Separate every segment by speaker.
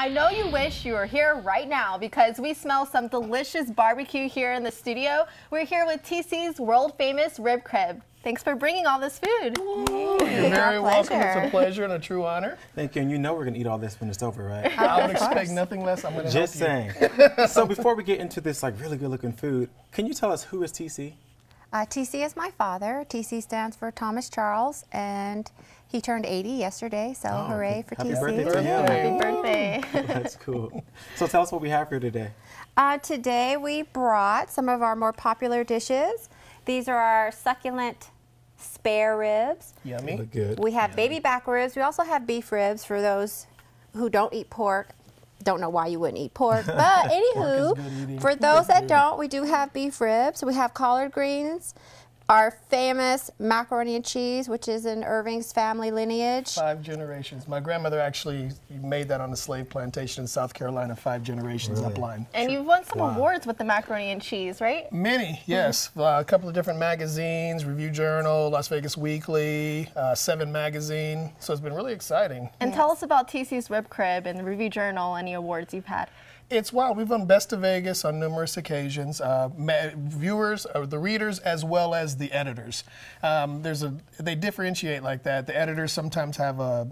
Speaker 1: I know you wish you were here right now because we smell some delicious barbecue here in the studio. We're here with TC's world famous rib crib. Thanks for bringing all this
Speaker 2: food. you're very welcome. It's a pleasure
Speaker 3: and a true honor. Thank you. And you know we're going to eat all this when it's over, right? I would expect nothing less. I'm going to Just saying. so before we get into this like really good looking food, can you tell us who is TC?
Speaker 1: Uh, TC is my father. TC stands for Thomas Charles, and he turned 80 yesterday, so oh, hooray for happy TC. Birthday to Happy birthday. That's
Speaker 3: cool. So tell us what we have here today.
Speaker 1: Uh, today we brought some of our more popular dishes. These are our succulent spare ribs. Yummy. look good. We have Yummy. baby back ribs. We also have beef ribs for those who don't eat pork. Don't know why you wouldn't eat pork, but anywho, pork for those that don't, we do have beef ribs. We have collard greens our famous macaroni and cheese, which is in Irving's family lineage.
Speaker 2: Five generations. My grandmother actually made that on a slave plantation in South Carolina, five generations really? upline.
Speaker 1: And sure. you've won some wow. awards with the macaroni and cheese, right?
Speaker 2: Many, mm-hmm. yes. Mm. Uh, a couple of different magazines, Review Journal, Las Vegas Weekly, uh, Seven Magazine. So it's been really exciting. And yes. tell us about TC's Rib Crib and the Review Journal, any awards you've had it's wild. We've won best of Vegas on numerous occasions. Uh, viewers, or uh, the readers, as well as the editors. Um, there's a they differentiate like that. The editors sometimes have a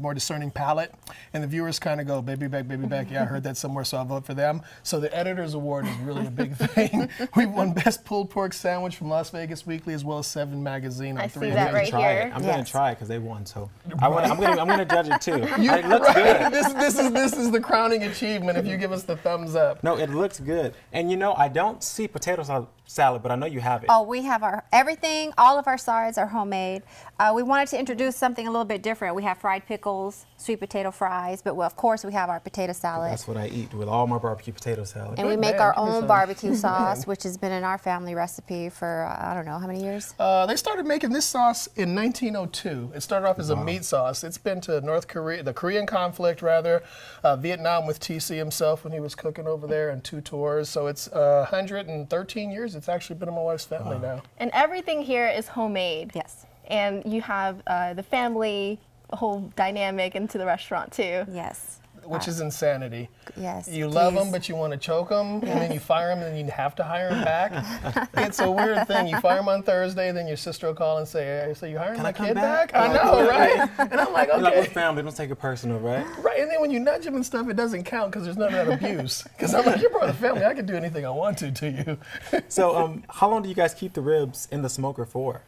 Speaker 2: more discerning palate, and the viewers kind of go, "Baby back, baby back." Yeah, I heard that somewhere, so I'll vote for them. So the Editor's Award is really a big thing. we won Best Pulled Pork Sandwich from Las Vegas Weekly, as well as Seven Magazine. On I three see that right try here. It. I'm yes. gonna try
Speaker 3: it because they won, so I want. I'm gonna. I'm to judge it too. You, it looks right? good. This, this is this is the crowning achievement if you give us the thumbs up. No, it looks good, and you know I don't see potatoes salad, but I know you have it. Oh,
Speaker 1: we have our everything. All of our sides are homemade. Uh, we wanted to introduce something a little bit different. We have fried pickles, sweet potato fries, but of course we have our potato salad. That's
Speaker 3: what I eat with all my barbecue potato salad. And we make our
Speaker 1: own barbecue sauce, which has been in our family recipe for uh, I don't know how many years.
Speaker 2: Uh, they started making this sauce in 1902. It started off as wow. a meat sauce. It's been to North Korea, the Korean conflict rather, uh, Vietnam with TC himself when he was cooking over there, and two tours. So it's 113 uh, years it's actually been in my wife's family wow. now.
Speaker 1: And everything here is homemade. Yes. And you have uh, the family whole dynamic into the restaurant too. Yes
Speaker 2: which uh, is insanity. Yes. You please. love them, but you want to choke them, yes. and then you fire them, and then you have to hire them
Speaker 3: back. it's a weird thing. You fire them
Speaker 2: on Thursday, then your sister will call and say, hey, "So you hiring Can my kid back? back? I
Speaker 3: know, right?
Speaker 2: And I'm like, okay. you like,
Speaker 3: family, don't take it personal, right?
Speaker 2: Right. And then when you nudge them and stuff, it doesn't count because there's none of that abuse.
Speaker 3: Because I'm like, you're part of the family. I can do anything I want to to you. so, um, how long do you guys keep the ribs in the smoker for?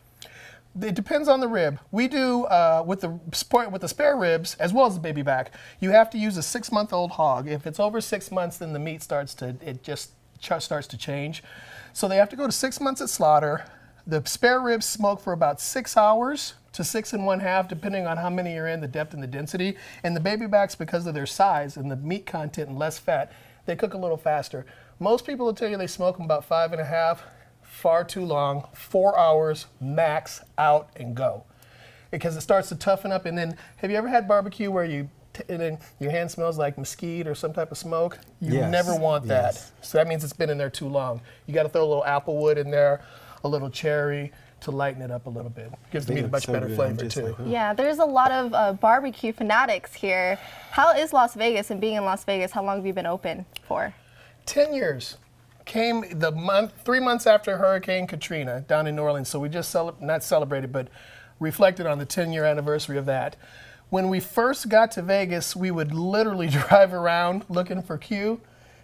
Speaker 3: it depends
Speaker 2: on the rib. We do uh, with the with the spare ribs as well as the baby back. You have to use a six month old hog. If it's over six months, then the meat starts to it just starts to change. So they have to go to six months at slaughter. The spare ribs smoke for about six hours to six and one half, depending on how many you're in, the depth and the density. And the baby backs, because of their size and the meat content and less fat, they cook a little faster. Most people will tell you they smoke them about five and a half far too long, four hours max out and go. Because it starts to toughen up. And then, have you ever had barbecue where you and then your hand smells like mesquite or some type of smoke. You yes. never want that. Yes. So that means it's been in there too long. You got to throw a little apple wood in there, a little cherry to lighten it up a little bit. Gives the meat a much so better good. flavor too. Like, Yeah,
Speaker 1: there's a lot of uh, barbecue fanatics here. How is Las Vegas and being in Las Vegas? How long have you been open for?
Speaker 2: Ten years came the month, three months after Hurricane Katrina down in New Orleans. So we just not celebrated, but reflected on the 10 year anniversary of that. When we first got to Vegas, we would literally drive around looking for Q,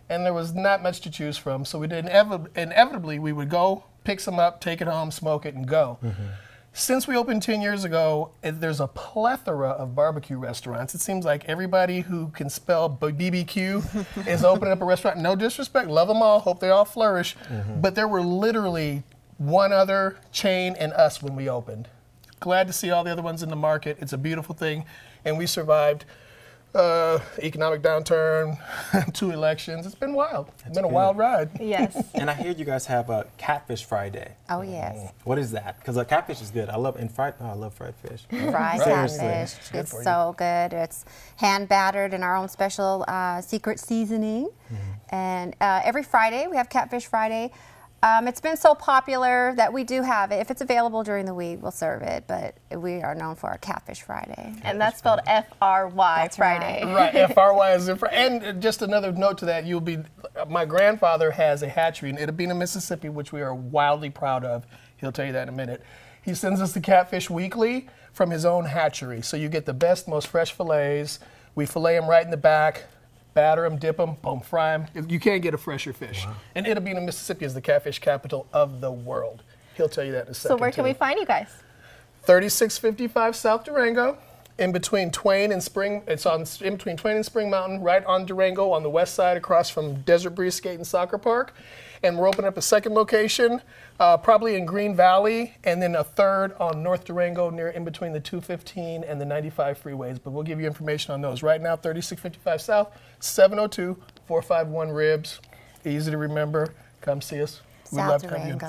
Speaker 2: and there was not much to choose from. So we did inev- inevitably we would go pick some up, take it home, smoke it, and go. Mm-hmm. Since we opened 10 years ago, eh, there's a plethora of barbecue restaurants. It seems like everybody who can spell BBQ is opening up a restaurant. No disrespect, love them all, hope they all flourish. Mm-hmm. But there were literally one other chain and us when we opened. Glad to see all the other ones in the market. It's a beautiful thing, and we survived uh,
Speaker 3: economic downturn, two elections. It's
Speaker 2: been wild. It's been, been a wild ride. Yes.
Speaker 3: and I hear you guys have a Catfish Friday. Oh yes. Mm. What is that? Because uh, catfish is good. I love and fried. Oh, I love fried fish. Fried mm. catfish. It's, it's so
Speaker 1: good. It's hand battered in our own special uh, secret seasoning. Mm. And uh, every Friday we have Catfish Friday. Um, it's been so popular that we do have it. If it's available during the week, we'll serve it. But we are known for our Catfish Friday, and that's spelled F R Y Friday. Right, F
Speaker 2: R Y is different. And just another note to that, you'll be. My grandfather has a hatchery in Itabena, Mississippi, which we are wildly proud of. He'll tell you that in a minute. He sends us the catfish weekly from his own hatchery, so you get the best, most fresh fillets. We fillet them right in the back batter them, dip them, boom, fry them. You can't get a fresher fish. Wow. And it'll be in Mississippi is the catfish capital of the world. He'll tell you that in a second. So where can too. we find you guys? 3655 South Durango in between Twain and Spring. It's on in between Twain and Spring Mountain, right on Durango, on the west side, across from Desert Breeze Skate and Soccer Park. And we're opening up a second location, uh, probably in Green Valley, and then a third on North Durango, near in between the 215 and the 95 freeways. But we'll give you information on those. Right now, 3655 South, 702 451 Ribs. Easy to remember. Come see us. We South love Durango. coming.